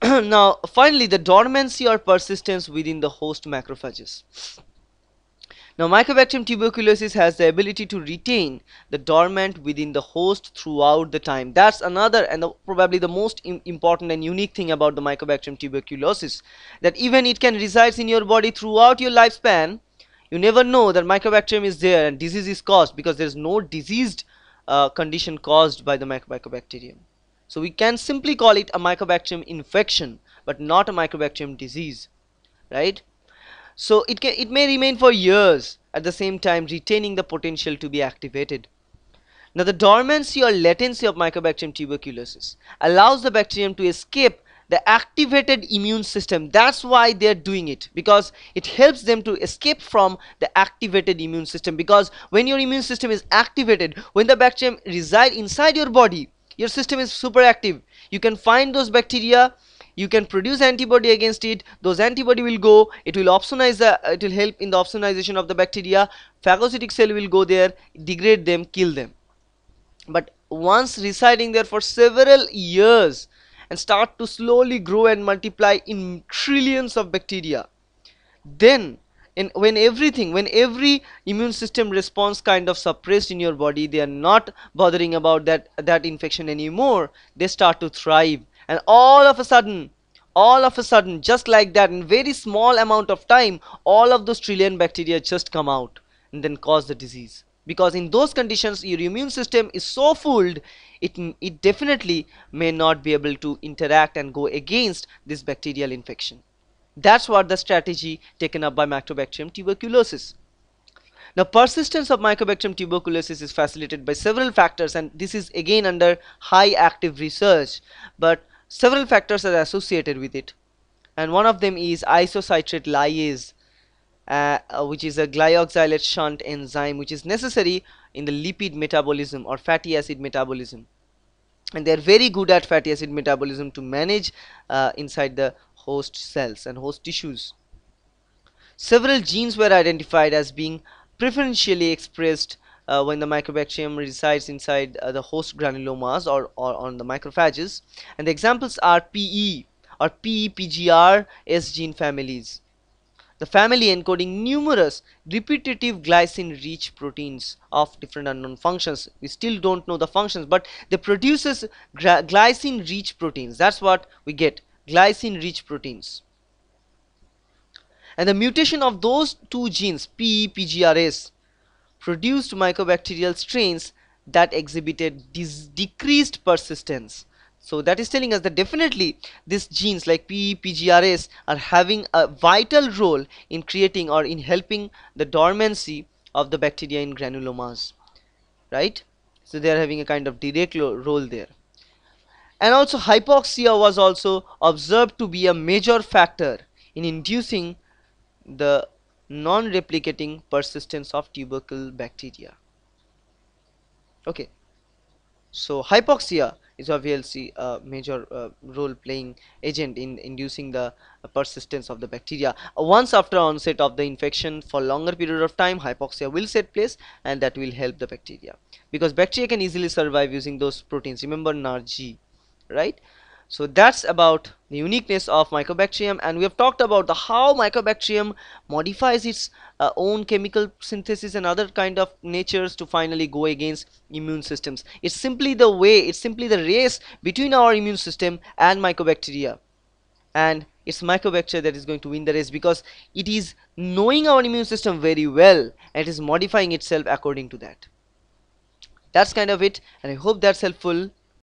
now finally the dormancy or persistence within the host macrophages now mycobacterium tuberculosis has the ability to retain the dormant within the host throughout the time that's another and the, probably the most Im important and unique thing about the mycobacterium tuberculosis that even it can reside in your body throughout your lifespan you never know that mycobacterium is there and disease is caused because there is no diseased uh, condition caused by the mycobacterium so we can simply call it a Mycobacterium infection but not a Mycobacterium disease, right? So it, can, it may remain for years at the same time retaining the potential to be activated. Now the dormancy or latency of Mycobacterium tuberculosis allows the bacterium to escape the activated immune system that's why they're doing it because it helps them to escape from the activated immune system because when your immune system is activated when the bacterium reside inside your body your system is super active you can find those bacteria you can produce antibody against it those antibody will go it will opsonize the it will help in the opsonization of the bacteria phagocytic cell will go there degrade them kill them but once residing there for several years and start to slowly grow and multiply in trillions of bacteria then and when everything when every immune system response kind of suppressed in your body they are not bothering about that that infection anymore they start to thrive and all of a sudden all of a sudden just like that in very small amount of time all of those trillion bacteria just come out and then cause the disease because in those conditions your immune system is so fooled it it definitely may not be able to interact and go against this bacterial infection that's what the strategy taken up by Mycobacterium tuberculosis. Now persistence of Mycobacterium tuberculosis is facilitated by several factors and this is again under high active research but several factors are associated with it and one of them is isocitrate lyase uh, uh which is a glyoxylate shunt enzyme which is necessary in the lipid metabolism or fatty acid metabolism and they are very good at fatty acid metabolism to manage uh, inside the host cells and host tissues. Several genes were identified as being preferentially expressed uh, when the mycobacterium resides inside uh, the host granulomas or, or on the macrophages and the examples are PE or PEPGRS S gene families the family encoding numerous repetitive glycine rich proteins of different unknown functions we still don't know the functions but they produces glycine rich proteins that's what we get glycine rich proteins and the mutation of those two genes PE-PGRS produced mycobacterial strains that exhibited decreased persistence so that is telling us that definitely these genes like PE, PGRS are having a vital role in creating or in helping the dormancy of the bacteria in granulomas right so they are having a kind of direct role there and also hypoxia was also observed to be a major factor in inducing the non-replicating persistence of tubercle bacteria okay so hypoxia is obviously a major uh, role playing agent in inducing the persistence of the bacteria once after onset of the infection for longer period of time hypoxia will set place and that will help the bacteria because bacteria can easily survive using those proteins remember NARGI right so that's about the uniqueness of mycobacterium and we have talked about the how mycobacterium modifies its uh, own chemical synthesis and other kind of natures to finally go against immune systems it's simply the way it's simply the race between our immune system and mycobacteria and it's mycobacteria that is going to win the race because it is knowing our immune system very well and it is modifying itself according to that that's kind of it and i hope that's helpful